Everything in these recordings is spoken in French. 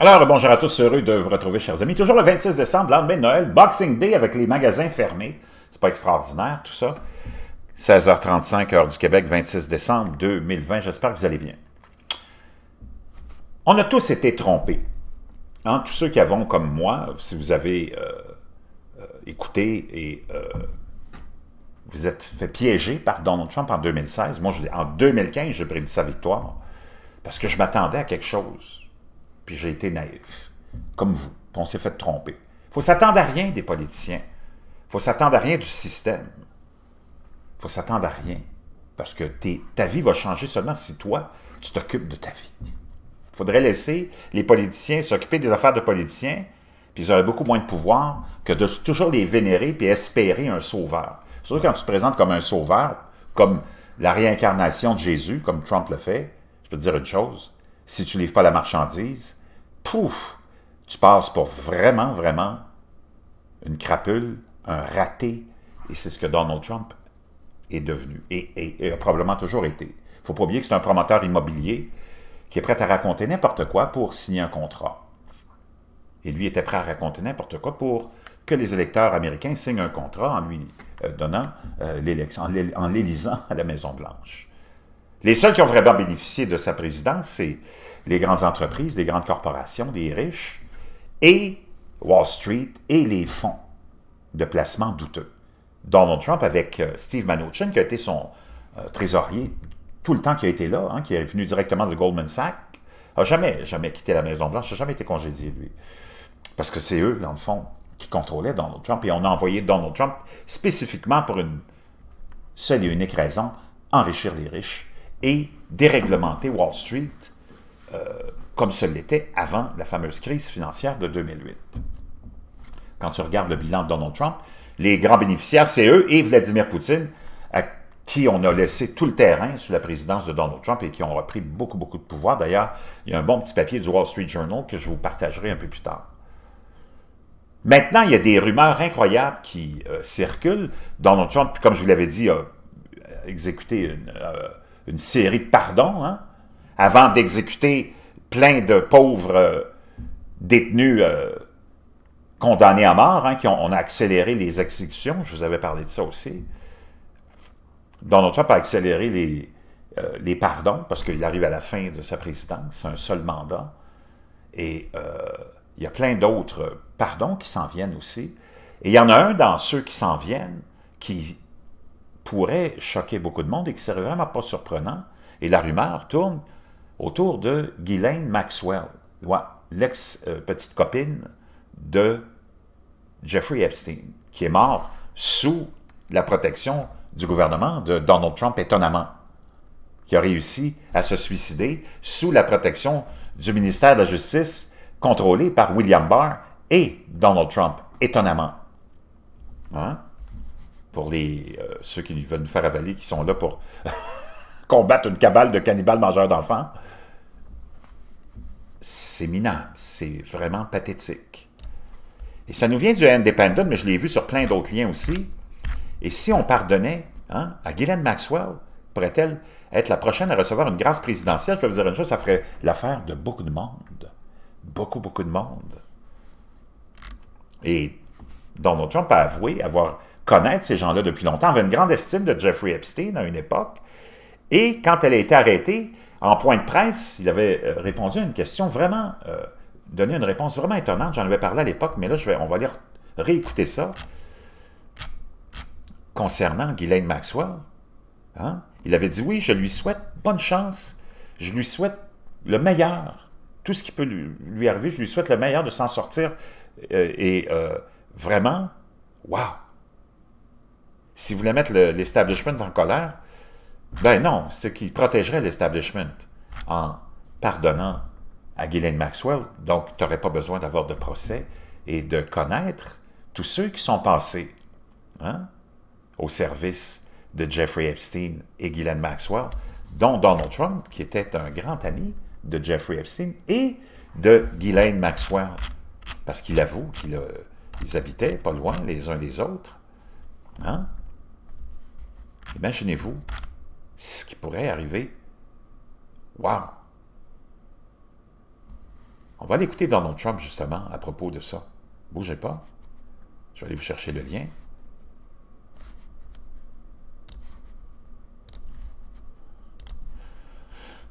Alors, bonjour à tous, heureux de vous retrouver, chers amis. Toujours le 26 décembre, lendemain de Noël, Boxing Day avec les magasins fermés. C'est pas extraordinaire, tout ça. 16h35, heure du Québec, 26 décembre 2020. J'espère que vous allez bien. On a tous été trompés. Hein. Tous ceux qui avons, comme moi, si vous avez euh, euh, écouté et euh, vous êtes fait piéger par Donald Trump en 2016. Moi, je, en 2015, je prédit sa victoire parce que je m'attendais à quelque chose puis j'ai été naïf, comme vous, puis on s'est fait tromper. Il faut s'attendre à rien des politiciens. Il faut s'attendre à rien du système. Il faut s'attendre à rien. Parce que ta vie va changer seulement si toi, tu t'occupes de ta vie. Il faudrait laisser les politiciens s'occuper des affaires de politiciens, puis ils auraient beaucoup moins de pouvoir que de toujours les vénérer puis espérer un sauveur. Surtout quand tu te présentes comme un sauveur, comme la réincarnation de Jésus, comme Trump le fait, je peux te dire une chose, si tu livres pas la marchandise, pouf, tu passes pour vraiment, vraiment une crapule, un raté. Et c'est ce que Donald Trump est devenu et, a probablement toujours été. Il ne faut pas oublier que c'est un promoteur immobilier qui est prêt à raconter n'importe quoi pour signer un contrat. Et lui était prêt à raconter n'importe quoi pour que les électeurs américains signent un contrat en lui euh, donnant euh, l'élection, en l'élisant à la Maison-Blanche. Les seuls qui ont vraiment bénéficié de sa présidence, c'est les grandes entreprises, les grandes corporations, les riches, et Wall Street et les fonds de placement douteux. Donald Trump avec euh, Steve Mnuchin, qui a été son euh, trésorier tout le temps qu'il a été là, hein, qui est venu directement de Goldman Sachs, n'a jamais, jamais quitté la Maison-Blanche, n'a jamais été congédié, lui. Parce que c'est eux, dans le fond, qui contrôlaient Donald Trump, et on a envoyé Donald Trump spécifiquement pour une seule et unique raison, enrichir les riches et déréglementer Wall Street euh, comme ce l'était avant la fameuse crise financière de 2008. Quand tu regardes le bilan de Donald Trump, les grands bénéficiaires, c'est eux et Vladimir Poutine, à qui on a laissé tout le terrain sous la présidence de Donald Trump et qui ont repris beaucoup, beaucoup de pouvoir. D'ailleurs, il y a un bon petit papier du Wall Street Journal que je vous partagerai un peu plus tard. Maintenant, il y a des rumeurs incroyables qui euh, circulent. Donald Trump, comme je vous l'avais dit, a euh, exécuté une, une série de pardons, hein, avant d'exécuter plein de pauvres euh, détenus euh, condamnés à mort, hein, qui ont, on a accéléré les exécutions, je vous avais parlé de ça aussi. Donald Trump a accéléré les, euh, les pardons, parce qu'il arrive à la fin de sa présidence, c'est un seul mandat, et il y a plein d'autres pardons qui s'en viennent aussi. Et il y en a un dans ceux qui s'en viennent qui pourrait choquer beaucoup de monde et qui serait vraiment pas surprenant. Et la rumeur tourne autour de Ghislaine Maxwell, l'ex-petite copine de Jeffrey Epstein, qui est mort sous la protection du gouvernement de Donald Trump, étonnamment, qui a réussi à se suicider sous la protection du ministère de la Justice, contrôlé par William Barr et Donald Trump, étonnamment. Hein? pour les, euh, ceux qui veulent nous faire avaler, qui sont là pour combattre une cabale de cannibales mangeurs d'enfants. C'est minable, c'est vraiment pathétique. Et ça nous vient du Independent, mais je l'ai vu sur plein d'autres liens aussi. Et si on pardonnait hein, à Ghislaine Maxwell, pourrait-elle être la prochaine à recevoir une grâce présidentielle? Je peux vous dire une chose, ça ferait l'affaire de beaucoup de monde. Beaucoup, beaucoup de monde. Et Donald Trump a avoué avoir connaître ces gens-là depuis longtemps, avait une grande estime de Jeffrey Epstein à une époque. Et quand elle a été arrêtée, en point de presse, il avait euh, répondu à une question vraiment, euh, donné une réponse vraiment étonnante. J'en avais parlé à l'époque, mais là, je vais, on va aller réécouter ça concernant Ghislaine Maxwell. Hein? Il avait dit oui, je lui souhaite bonne chance, je lui souhaite le meilleur, tout ce qui peut lui, lui arriver, je lui souhaite le meilleur de s'en sortir. Euh, et vraiment, waouh, si vous voulez mettre l'establishment en colère, ben non, ce qu'il protégerait l'establishment en pardonnant à Ghislaine Maxwell, donc tu n'aurais pas besoin d'avoir de procès et de connaître tous ceux qui sont passés hein, au service de Jeffrey Epstein et Ghislaine Maxwell, dont Donald Trump, qui était un grand ami de Jeffrey Epstein et de Ghislaine Maxwell, parce qu'il avoue qu'ils habitaient pas loin les uns des autres. Hein? Imaginez-vous ce qui pourrait arriver. Wow! On va aller écouter Donald Trump justement à propos de ça. Bougez pas. Je vais aller vous chercher le lien.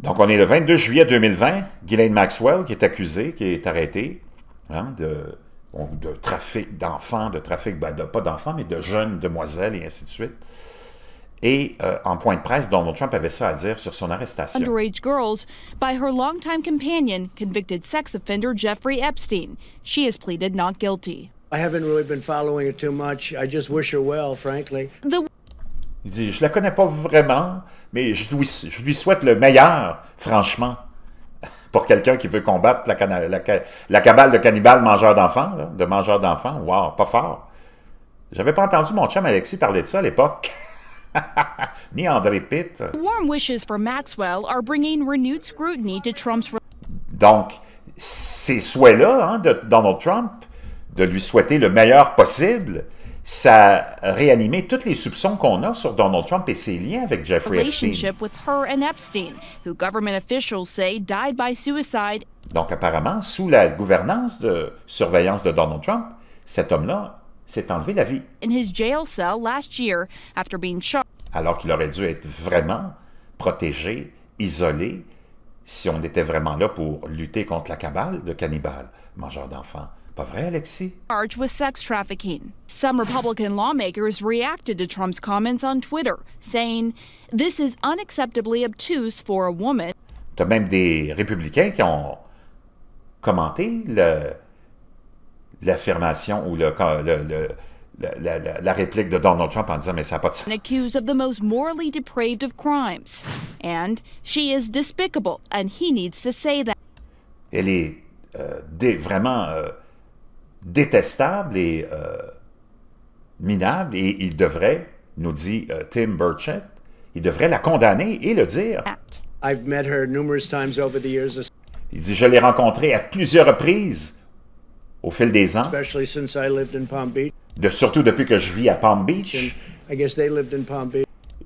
Donc, on est le 22 juillet 2020. Ghislaine Maxwell, qui est accusée, qui est arrêtée hein, de, trafic d'enfants, de trafic, ben, de, pas d'enfants, mais de jeunes demoiselles et ainsi de suite. Et euh, en point de presse, Donald Trump avait ça à dire sur son arrestation. Underage girls by her longtime companion, convicted sex offender Jeffrey Epstein. She has pleaded not guilty. I haven't really been following it too much. I just wish her well, frankly. Il dit, je la connais pas vraiment, mais je lui, souhaite le meilleur, franchement, pour quelqu'un qui veut combattre la, la, cabale de cannibales mangeurs d'enfants, de mangeurs d'enfants. Wow, pas fort. J'avais pas entendu mon chum Alexis parler de ça à l'époque. Ni André Pitt. Warm wishes for Maxwell are bringing renewed scrutiny to Trump's... Donc, ces souhaits-là hein, de Donald Trump, de lui souhaiter le meilleur possible, ça a réanimé toutes les soupçons qu'on a sur Donald Trump et ses liens avec Jeffrey Epstein. With her and Epstein who government officials say died by suicide. Donc apparemment, sous la gouvernance de surveillance de Donald Trump, cet homme-là s'est enlevé la vie. In his jail cell last year, after being Alors qu'il aurait dû être vraiment protégé, isolé, si on était vraiment là pour lutter contre la cabale de cannibales, mangeurs d'enfants. Pas vrai, Alexis? Charged with sex trafficking. Some Republican lawmakers reacted to Trump's comments on Twitter, saying, This is unacceptably obtuse for a woman. T'as même des républicains qui ont commenté le, l'affirmation ou la, la, la, réplique de Donald Trump en disant mais ça n'a pas de sens. of the most morally depraved of crimes, and she is despicable, and he needs to say that. Elle est euh, vraiment euh, détestable et euh, minable, et il devrait, nous dit Tim Burchett, il devrait la condamner et le dire. Il dit je l'ai rencontrée à plusieurs reprises au fil des ans, de, surtout depuis que je vis à Palm Beach.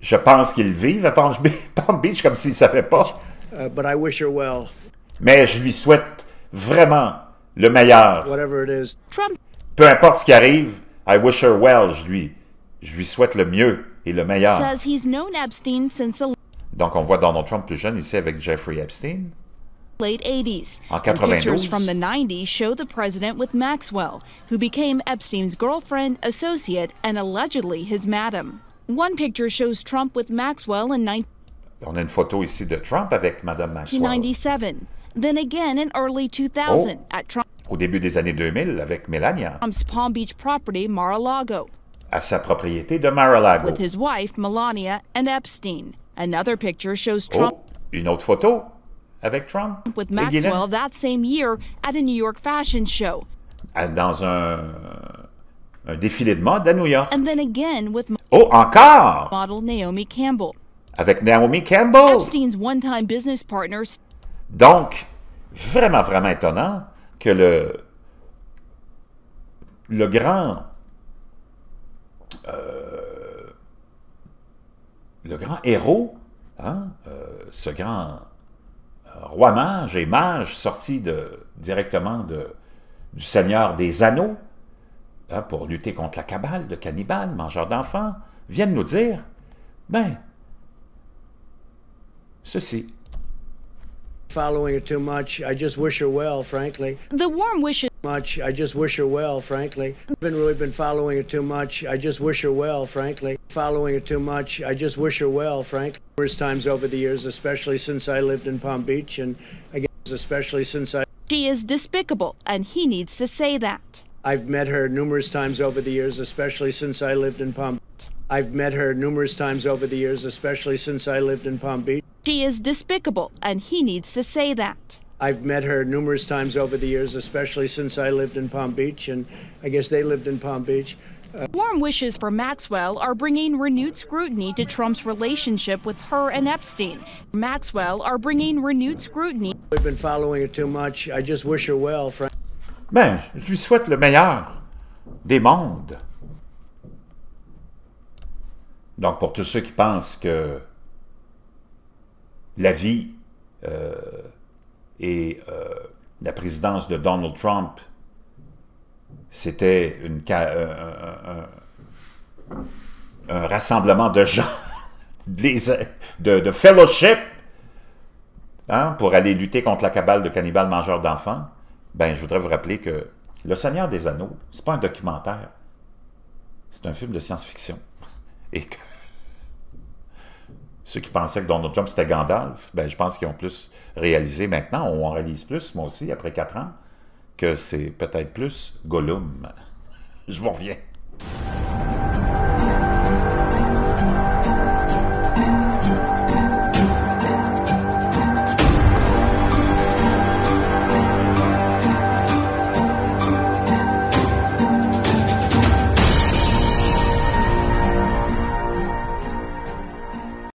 Je pense qu'ils vivent à Palm Beach, comme s'ils ne savaient pas. Uh, Mais je lui souhaite vraiment le meilleur. Peu importe ce qui arrive, je lui, je lui souhaite le mieux et le meilleur. Donc on voit Donald Trump plus jeune ici avec Jeffrey Epstein. late 80s. pictures from the 90s show the president with Maxwell, who became Epstein's girlfriend, associate, and allegedly his madam. One picture shows Trump with Maxwell in 1997, then again in early 2000 oh. at Trump. Au début des années 2000 avec Melania. Trump's Palm Beach property, Mar-a-Lago. À sa propriété de Mar-a-Lago. With his wife, Melania, and Epstein. Another picture shows Trump. Oh, une autre photo avec Trump. With Maxwell that same year at a New York fashion show. Dans un, un défilé de mode à New York. And then again with oh, encore! Model Naomi Campbell. Avec Naomi Campbell. Epstein's one-time business partners. Donc, vraiment, vraiment étonnant que le, le grand euh, le grand héros, hein, euh, ce grand roi mage et mage sortis directement du Seigneur des Anneaux hein, pour lutter contre la cabale de cannibales, mangeurs d'enfants, viennent nous dire, ben, ceci, Following it too much, I just wish her well, frankly. The warm wishes. Much, I just wish her well, frankly. I've been really been following it too much. I just wish her well, frankly. Following it too much. I just wish her well, frankly. Numerous times over the years, especially since I lived in Palm Beach, and again, especially since I. She is despicable, and he needs to say that. I've met her numerous times over the years, especially since I lived in Palm. I've met her numerous times over the years, especially since I lived in Palm Beach. She is despicable, and he needs to say that. I've met her numerous times over the years, especially since I lived in Palm Beach, and I guess they lived in Palm Beach. Uh, Warm wishes for Maxwell are bringing renewed scrutiny to Trump's relationship with her and Epstein. Maxwell are bringing renewed scrutiny. We've been following it too much. I just wish her well, friend. Ben, je lui souhaite le meilleur des mondes. Donc, pour tous ceux qui pensent que la vie euh, et euh, la présidence de Donald Trump, c'était un, rassemblement de gens, de, fellowship, hein, pour aller lutter contre la cabale de cannibales mangeurs d'enfants, ben, je voudrais vous rappeler que Le Seigneur des Anneaux, c'est pas un documentaire, c'est un film de science-fiction. Et que ceux qui pensaient que Donald Trump c'était Gandalf, ben, je pense qu'ils ont plus réalisé maintenant, on en réalise plus, moi aussi, après quatre ans, que c'est peut-être plus Gollum. je m'en reviens.